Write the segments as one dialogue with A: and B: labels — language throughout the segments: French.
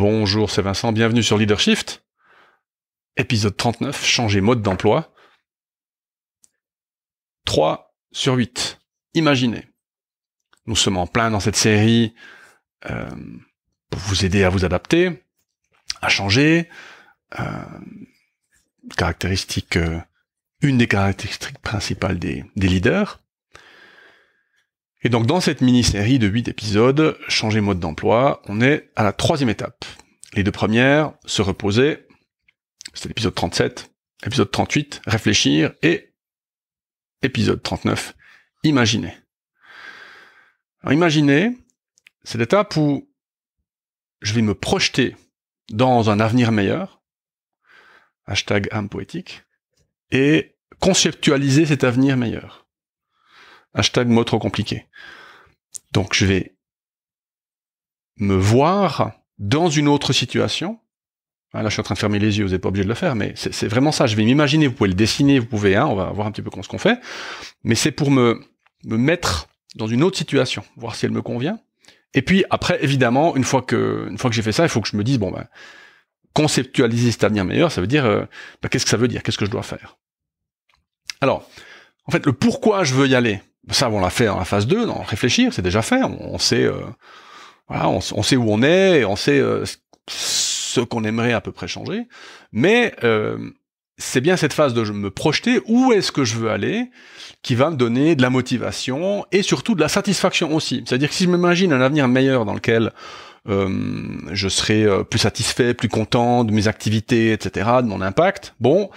A: Bonjour, c'est Vincent, bienvenue sur Leadershift. Épisode 39, changer mode d'emploi. 3 sur 8. Imaginez. Nous sommes en plein dans cette série euh, pour vous aider à vous adapter, à changer. Euh, caractéristique, euh, une des caractéristiques principales des leaders. Et donc dans cette mini-série de 8 épisodes, changer mode d'emploi, on est à la troisième étape. Les deux premières, se reposer, c'est l'épisode 37, épisode 38, réfléchir, et épisode 39, imaginer. Alors imaginer, c'est l'étape où je vais me projeter dans un avenir meilleur, hashtag âme poétique, et conceptualiser cet avenir meilleur hashtag mot trop compliqué. Donc je vais me voir dans une autre situation. Hein, là, je suis en train de fermer les yeux, vous n'êtes pas obligé de le faire, mais c'est vraiment ça. Je vais m'imaginer, vous pouvez le dessiner, vous pouvez, hein, on va voir un petit peu ce qu'on fait. Mais c'est pour me, me mettre dans une autre situation, voir si elle me convient. Et puis après, évidemment, une fois que, une fois que j'ai fait ça, il faut que je me dise, bon, ben, conceptualiser cet avenir meilleur, ça veut dire, euh, ben, qu'est-ce que ça veut dire Qu'est-ce que je dois faire Alors, en fait, le pourquoi je veux y aller, ça on l'a fait dans la phase 2, dans réfléchir, c'est déjà fait, on, sait euh, voilà, on, sait où on est, et on sait euh, ce qu'on aimerait à peu près changer, mais euh, c'est bien cette phase de me projeter où est-ce que je veux aller qui va me donner de la motivation et surtout de la satisfaction aussi. C'est-à-dire que si je m'imagine un avenir meilleur dans lequel je serai plus satisfait, plus content de mes activités, etc., de mon impact, bon,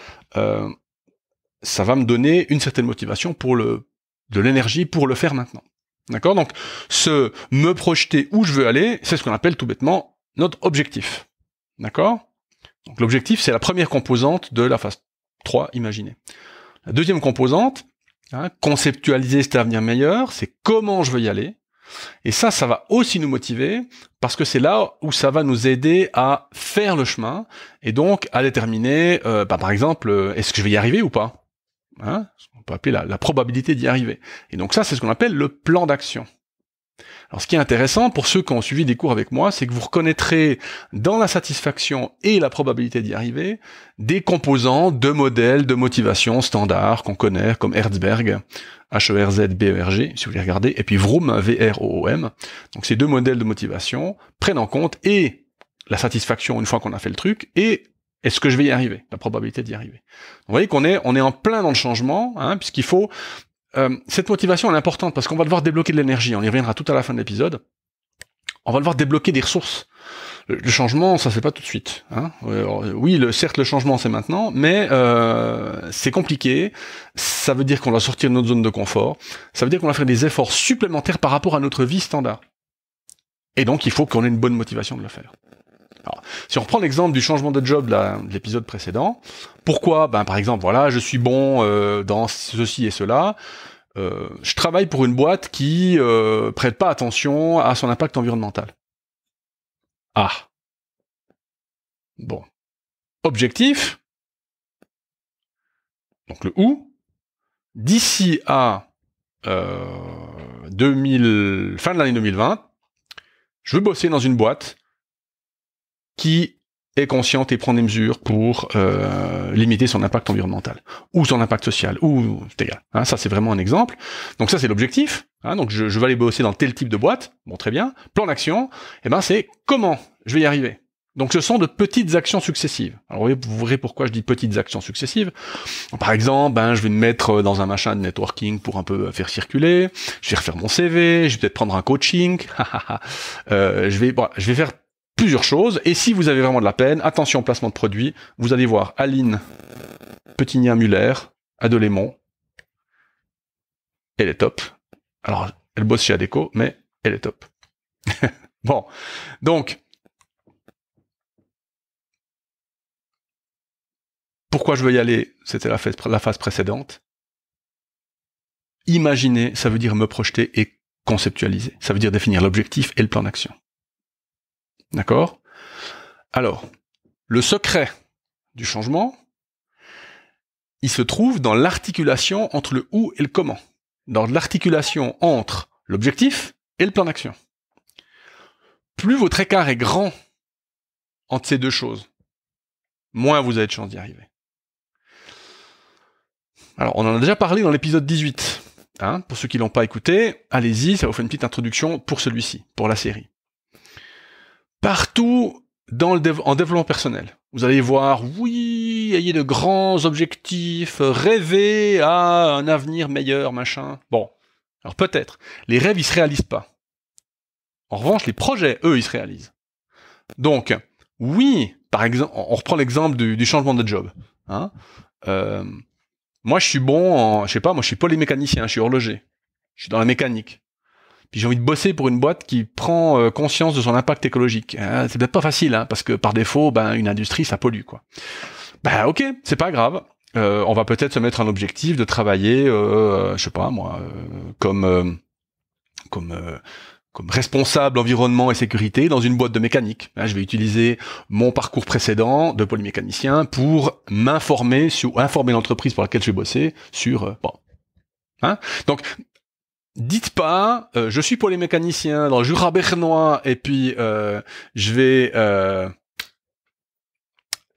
A: ça va me donner une certaine motivation pour le de l'énergie pour le faire maintenant. D'accord Donc, ce « me projeter où je veux aller, c'est ce qu'on appelle tout bêtement notre objectif. D'accord Donc, l'objectif, c'est la première composante de la phase 3 imaginée. La deuxième composante, hein, conceptualiser cet avenir meilleur, c'est comment je veux y aller. Et ça, ça va aussi nous motiver parce que c'est là où ça va nous aider à faire le chemin et donc à déterminer, euh, bah, par exemple, euh, est-ce que je vais y arriver ou pas hein on peut appeler la, probabilité d'y arriver. Et donc ça, c'est ce qu'on appelle le plan d'action. Alors ce qui est intéressant pour ceux qui ont suivi des cours avec moi, c'est que vous reconnaîtrez dans la satisfaction et la probabilité d'y arriver des composants de modèles de motivation standards qu'on connaît comme Herzberg, H-E-R-Z-B-E-R-G, si vous les regardez, et puis Vroom, V-R-O-O-M. Donc ces deux modèles de motivation prennent en compte et la satisfaction une fois qu'on a fait le truc et est-ce que je vais y arriver La probabilité d'y arriver. Vous voyez qu'on est, on est en plein dans le changement, hein, puisqu'il faut... Euh, cette motivation, est importante, parce qu'on va devoir débloquer de l'énergie. On y reviendra tout à la fin de l'épisode. On va devoir débloquer des ressources. Le, changement, ça se fait pas tout de suite. Hein. Euh, oui, le, certes, le changement, c'est maintenant, mais euh, c'est compliqué. Ça veut dire qu'on va sortir de notre zone de confort. Ça veut dire qu'on va faire des efforts supplémentaires par rapport à notre vie standard. Et donc, il faut qu'on ait une bonne motivation de le faire. Si on reprend l'exemple du changement de job de l'épisode précédent, pourquoi ben, Par exemple, voilà, je suis bon euh, dans ceci et cela. Euh, je travaille pour une boîte qui ne euh, prête pas attention à son impact environnemental. Ah. Bon. Objectif. Donc le où. D'ici à 2000, fin de l'année 2020, je veux bosser dans une boîte qui est consciente et prend des mesures pour euh, limiter son impact environnemental ou son impact social ou c'est égal. Hein, ça c'est vraiment un exemple. Donc ça c'est l'objectif. Hein, donc je, vais aller bosser dans tel type de boîte. Bon très bien. Plan d'action. Et eh ben c'est comment je vais y arriver. Donc ce sont de petites actions successives. Alors vous verrez pourquoi je dis petites actions successives. Par exemple, ben, je vais me mettre euh, dans un machin de networking pour un peu euh, faire circuler, je vais refaire mon CV, je vais peut-être prendre un coaching, je, vais, je vais faire plusieurs choses. Et si vous avez vraiment de la peine, attention au placement de produits, vous allez voir Aline Petinien muller Adolémon, Elle est top. Alors, elle bosse chez Adeco, mais elle est top. bon, donc, pourquoi je veux y aller C'était la, la phase précédente. Imaginer, ça veut dire me projeter et conceptualiser. Ça veut dire définir l'objectif et le plan d'action. D'accord Alors, le secret du changement, il se trouve dans l'articulation entre le où et le comment, dans l'articulation entre l'objectif et le plan d'action. Plus votre écart est grand entre ces deux choses, moins vous avez de chances d'y arriver. Alors, on en a déjà parlé dans l'épisode 18. Hein, pour ceux qui l'ont pas écouté, allez-y, ça vous fait une petite introduction pour celui-ci, pour la série partout dans le en développement personnel. Vous allez voir, oui, ayez de grands objectifs, rêvez à un avenir meilleur, machin. Bon, alors peut-être. Les rêves, ils se réalisent pas. En revanche, les projets, eux, ils se réalisent. Donc, oui, par exemple, on reprend l'exemple du, changement de job. Hein euh, moi, je suis bon en, je sais pas, moi, je suis pas les mécaniciens, je suis horloger. Je suis dans la mécanique. Puis j'ai envie de bosser pour une boîte qui prend euh, conscience de son impact écologique. Euh, c'est peut-être pas facile, hein, parce que par défaut, ben une industrie ça pollue quoi. Ben ok, c'est pas grave. Euh, on va peut-être se mettre un objectif de travailler, euh, je sais pas moi, comme comme comme responsable environnement et sécurité dans une boîte de mécanique. je vais utiliser mon parcours précédent de polymécanicien pour m'informer sur informer l'entreprise pour laquelle je vais bosser sur bon. Hein Donc dites pas euh, je suis pour les mécaniciens dans le Jura bernois et puis euh, je vais euh,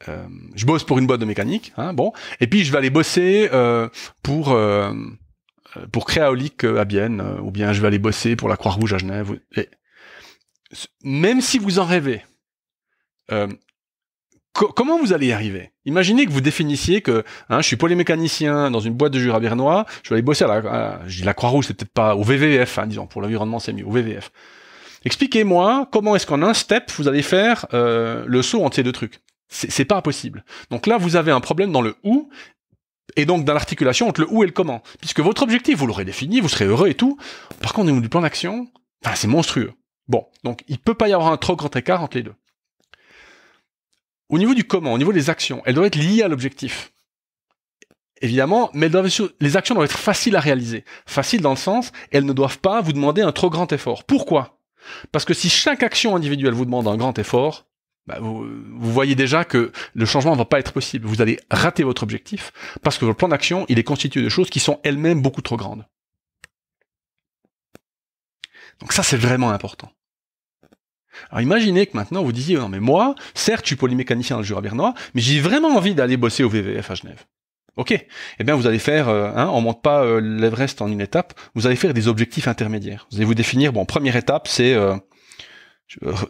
A: euh, je bosse pour une boîte de mécanique hein, bon et puis je vais aller bosser euh, pour pour Créaolic à Bienne ou bien je vais aller bosser pour la Croix-Rouge à Genève et même si vous en rêvez comment vous allez y arriver Imaginez que vous définissiez que hein, je suis polymécanicien dans une boîte de Jura bernois, je vais aller bosser à la, je dis la Croix-Rouge, c'est peut-être pas au VVF, hein, disons, pour l'environnement c'est mieux, au VVF. Expliquez-moi comment est-ce qu'en un step vous allez faire euh, le saut entre ces deux trucs. C'est pas possible. Donc là, vous avez un problème dans le où et donc dans l'articulation entre le où et le comment. Puisque votre objectif, vous l'aurez défini, vous serez heureux et tout. Par contre, au niveau du plan d'action, c'est monstrueux. Bon, donc il peut pas y avoir un trop grand écart entre les deux. Au niveau du comment, au niveau des actions, elles doivent être liées à l'objectif. Évidemment, mais les actions doivent être faciles à réaliser. Faciles dans le sens, elles ne doivent pas vous demander un trop grand effort. Pourquoi Parce que si chaque action individuelle vous demande un grand effort, bah, vous, vous, voyez déjà que le changement ne va pas être possible. Vous allez rater votre objectif parce que votre plan d'action, il est constitué de choses qui sont elles-mêmes beaucoup trop grandes. Donc ça, c'est vraiment important. Alors imaginez que maintenant vous disiez, non mais moi, certes je suis polymécanicien dans le Jura bernois, mais j'ai vraiment envie d'aller bosser au VVF à Genève. Ok, et eh bien vous allez faire, euh, hein, on monte pas euh, l'Everest en une étape, vous allez faire des objectifs intermédiaires. Vous allez vous définir, bon, première étape, c'est euh,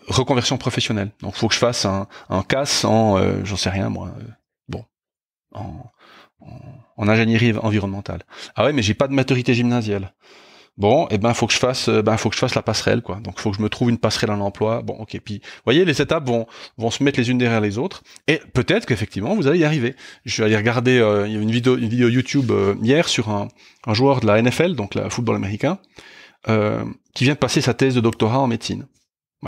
A: reconversion professionnelle. Donc il faut que je fasse un, CAS casse en, j'en sais rien moi, bon, en ingénierie environnementale. Ah ouais, mais j'ai pas de maturité gymnasiale. Bon, et eh ben faut que je fasse, euh, ben faut que je fasse la passerelle quoi. Donc faut que je me trouve une passerelle à l'emploi. Bon, ok. Puis, vous voyez, les étapes vont vont se mettre les unes derrière les autres. Et peut-être qu'effectivement vous allez y arriver. Je suis allé regarder euh, une vidéo YouTube euh, hier sur un, un joueur de la NFL, donc le football américain, qui vient de passer sa thèse de doctorat en médecine.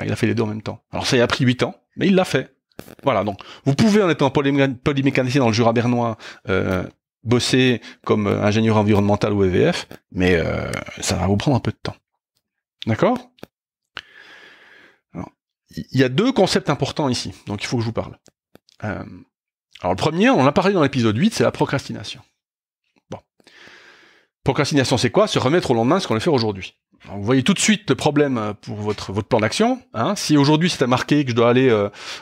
A: il a fait les deux en même temps. Alors ça a pris huit ans, mais il l'a fait. Voilà, donc vous pouvez en étant polymécanicien dans le Jura bernois euh, bosser comme euh, ingénieur environnemental ou EVF, mais euh, ça va vous prendre un peu de temps. D'accord Il y a deux concepts importants ici, donc il faut que je vous parle. Euh, alors le premier, on l'a parlé dans l'épisode 8, c'est la procrastination. Procrastination, c'est quoi Se remettre au lendemain ce qu'on veut faire aujourd'hui. Vous voyez tout de suite le problème pour votre, votre plan d'action. Hein. Si aujourd'hui c'était marqué que je dois aller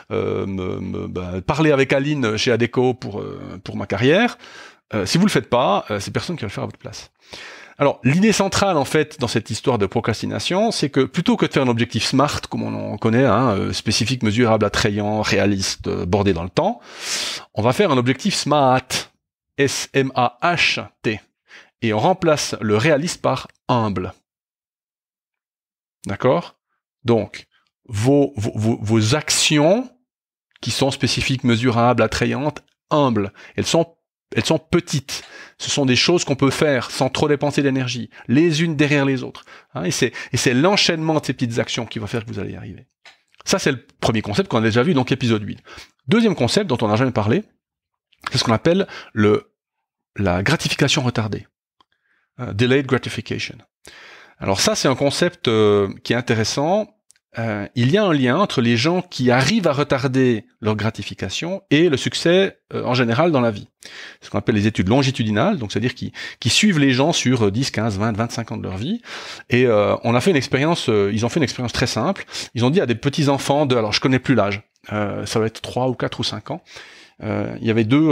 A: bah, parler avec Aline chez Adeco pour, pour ma carrière, euh, si vous le faites pas, euh, c'est personne qui va le faire à votre place. Alors, l'idée centrale, en fait, dans cette histoire de procrastination, c'est que plutôt que de faire un objectif smart, comme on en connaît, hein, euh, spécifique, mesurable, attrayant, réaliste, bordé dans le temps, on va faire un objectif SMART, S-M-A-H-T, et on remplace le réaliste par humble. D'accord Donc, vos, vos, vos actions qui sont spécifiques, mesurables, attrayantes, humbles, elles sont elles sont petites. Ce sont des choses qu'on peut faire sans trop dépenser d'énergie, les unes derrière les autres. Hein, et c'est l'enchaînement de ces petites actions qui va faire que vous allez y arriver. Ça, c'est le premier concept qu'on a déjà vu, donc épisode 8. Deuxième concept dont on n'a jamais parlé, c'est ce qu'on appelle le, la gratification retardée. Hein, delayed gratification. Alors ça, c'est un concept euh, qui est intéressant euh, il y a un lien entre les gens qui arrivent à retarder leur gratification et le succès euh, en général dans la vie. ce qu'on appelle les études longitudinales, donc c'est-à-dire qui, suivent les gens sur 10, 15, 20, 25 ans de leur vie. Et euh, on a fait une expérience, ils ont fait une expérience très simple. Ils ont dit à des petits enfants de, alors je connais plus l'âge, ça va être 3 ou 4 ou 5 ans. Il y avait deux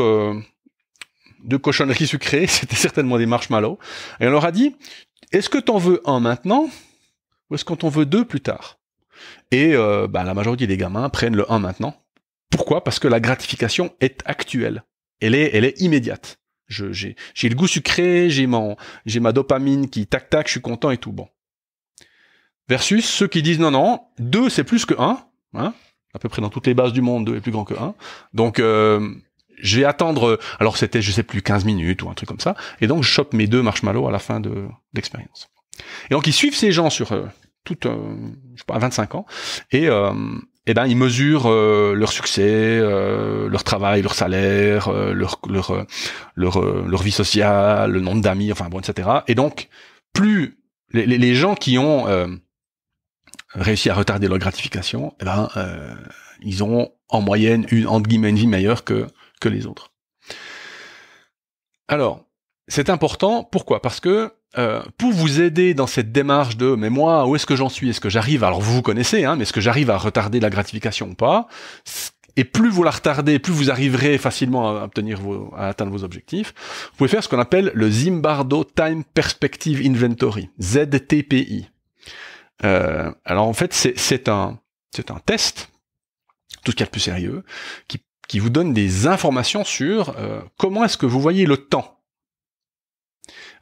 A: deux cochonneries sucrées, c'était certainement des marshmallows. Et on leur a dit, est-ce que t'en veux un maintenant ou est-ce qu'on t'en veut deux plus tard et euh, bah, la majorité des gamins prennent le 1 maintenant. Pourquoi Parce que la gratification est actuelle. Elle est, elle est immédiate. Je, j'ai, le goût sucré, j'ai, mon, j'ai ma dopamine qui tac tac, je suis content et tout. Bon. Versus ceux qui disent non, non, 2 c'est plus que 1. Hein à peu près dans toutes les bases du monde, 2 est plus grand que 1. Donc, euh, je vais attendre. Alors, c'était, je sais plus, 15 minutes ou un truc comme ça. Et donc, je chope mes deux marshmallows à la fin de l'expérience. Et donc, ils suivent ces gens sur, euh, tout euh, je sais pas, à 25 ans euh, et ben ils mesurent euh, leur succès, leur travail, leur salaire, leur leur leur, vie sociale, le nombre d'amis, enfin bon, etc. Et donc plus les, les gens qui ont réussi à retarder leur gratification, eh ben ils ont en moyenne une entre guillemets une vie meilleure que que les autres. Alors c'est important, pourquoi Parce que euh, pour vous aider dans cette démarche de mais moi où est-ce que j'en suis Est-ce que j'arrive Alors vous vous connaissez, hein, mais est-ce que j'arrive à retarder la gratification ou pas Et plus vous la retardez, plus vous arriverez facilement à obtenir à atteindre vos objectifs. Vous pouvez faire ce qu'on appelle le Zimbardo Time Perspective Inventory (ZTPI). Euh, alors en fait c'est un c'est un test, tout ce qu'il y a de plus sérieux, qui qui vous donne des informations sur euh, comment est-ce que vous voyez le temps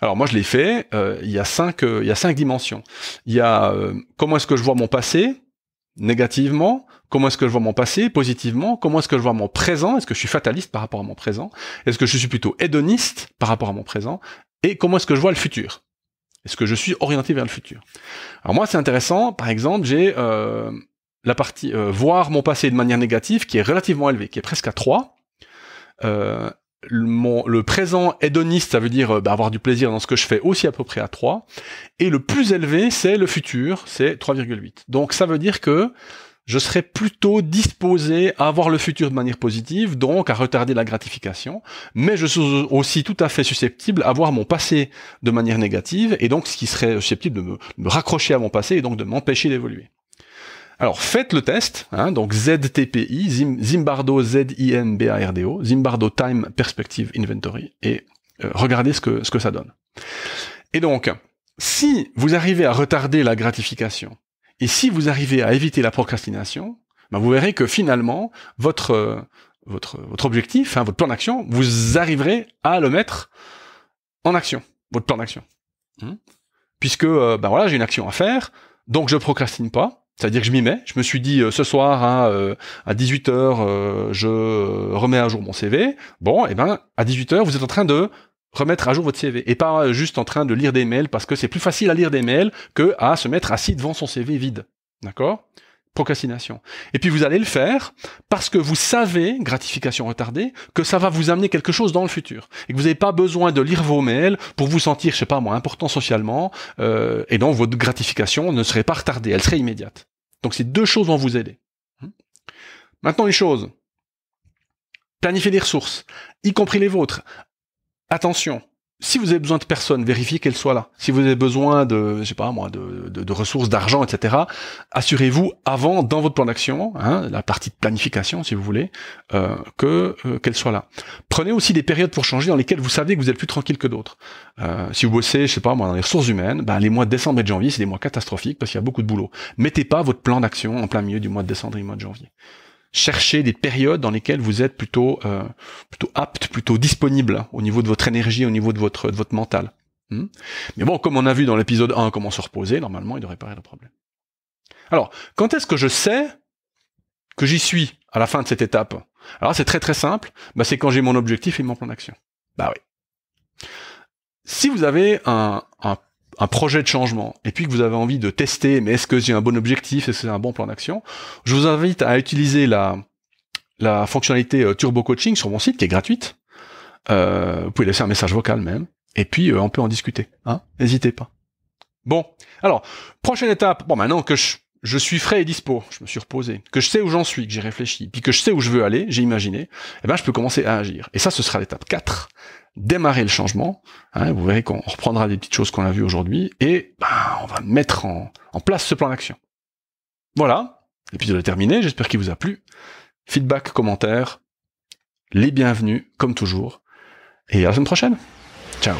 A: alors moi je l'ai fait, euh, il, y a cinq, euh, il y a cinq dimensions. Il y a euh, comment est-ce que je vois mon passé négativement, comment est-ce que je vois mon passé positivement, comment est-ce que je vois mon présent, est-ce que je suis fataliste par rapport à mon présent, est-ce que je suis plutôt hédoniste par rapport à mon présent, et comment est-ce que je vois le futur. Est-ce que je suis orienté vers le futur Alors moi c'est intéressant, par exemple j'ai la partie voir mon passé de manière négative qui est relativement élevée, qui est presque à 3 le, présent hédoniste, ça veut dire euh, bah, avoir du plaisir dans ce que je fais aussi à peu près à 3. Et le plus élevé, c'est le futur, c'est 3,8. Donc ça veut dire que je serais plutôt disposé à voir le futur de manière positive, donc à retarder la gratification, mais je suis aussi tout à fait susceptible à voir mon passé de manière négative, et donc ce qui serait susceptible de me raccrocher à mon passé et donc de m'empêcher d'évoluer. Alors faites le test, hein, donc ZTPI, Zimbardo z i n b a r d o Zimbardo Time Perspective Inventory, et euh, regardez ce que, ce que ça donne. Et donc, si vous arrivez à retarder la gratification, et si vous arrivez à éviter la procrastination, ben, vous verrez que finalement, votre, votre, votre objectif, hein, votre plan d'action, vous arriverez à le mettre en action, votre plan d'action. Hmm Puisque, euh, ben voilà, j'ai une action à faire, donc je procrastine pas, c'est-à-dire que je m'y mets, je me suis dit euh, ce soir hein, euh, à 18h euh, je remets à jour mon CV. Bon, et eh ben à 18h vous êtes en train de remettre à jour votre CV et pas juste en train de lire des mails parce que c'est plus facile à lire des mails que à se mettre assis devant son CV vide. D'accord procrastination. Et puis vous allez le faire parce que vous savez, gratification retardée, que ça va vous amener quelque chose dans le futur. Et que vous n'avez pas besoin de lire vos mails pour vous sentir, je sais pas moi, important socialement, euh, et donc votre gratification ne serait pas retardée, elle serait immédiate. Donc ces deux choses vont vous aider. Hein. Maintenant une chose, planifiez les ressources, y compris les vôtres. Attention, si vous avez besoin de personnes, vérifiez qu'elles soient là. Si vous avez besoin de, je sais pas moi, de, ressources, d'argent, etc., assurez-vous avant, dans votre plan d'action, hein, la partie de planification, si vous voulez, euh, que euh, qu'elles soient là. Prenez aussi des périodes pour changer dans lesquelles vous savez que vous êtes plus tranquille que d'autres. Euh, si vous bossez, je sais pas moi, dans les ressources humaines, ben, les mois de décembre et de janvier, c'est des mois catastrophiques parce qu'il y a beaucoup de boulot. Mettez pas votre plan d'action en plein milieu du mois de décembre et du mois de janvier chercher des périodes dans lesquelles vous êtes plutôt euh, plutôt apte, plutôt disponible au niveau de votre énergie, au niveau de votre de votre mental. Hmm Mais bon, comme on a vu dans l'épisode 1 comment se reposer, normalement, il devrait pas y problème. Alors, quand est-ce que je sais que j'y suis à la fin de cette étape Alors, c'est très très simple. Bah, c'est quand j'ai mon objectif et mon plan d'action. Bah oui. Si vous avez un, un un projet de changement et puis que vous avez envie de tester, mais est-ce que j'ai un bon objectif, est-ce que c'est un bon plan d'action, je vous invite à utiliser la, la fonctionnalité euh, Turbo Coaching sur mon site qui est gratuite. Euh, vous pouvez laisser un message vocal même, et puis euh, on peut en discuter. Hein. N'hésitez pas. Bon, alors prochaine étape. Bon, maintenant que je je suis frais et dispo, je me suis reposé, que je sais où j'en suis, que j'ai réfléchi, puis que je sais où je veux aller, j'ai imaginé, eh ben je peux commencer à agir. Et ça, ce sera l'étape 4, démarrer le changement. Hein, vous verrez qu'on reprendra des petites choses qu'on a vues aujourd'hui, et ben, on va mettre en, en place ce plan d'action. Voilà, l'épisode est terminé, j'espère qu'il vous a plu. Feedback, commentaires, les bienvenus, comme toujours, et à la semaine prochaine. Ciao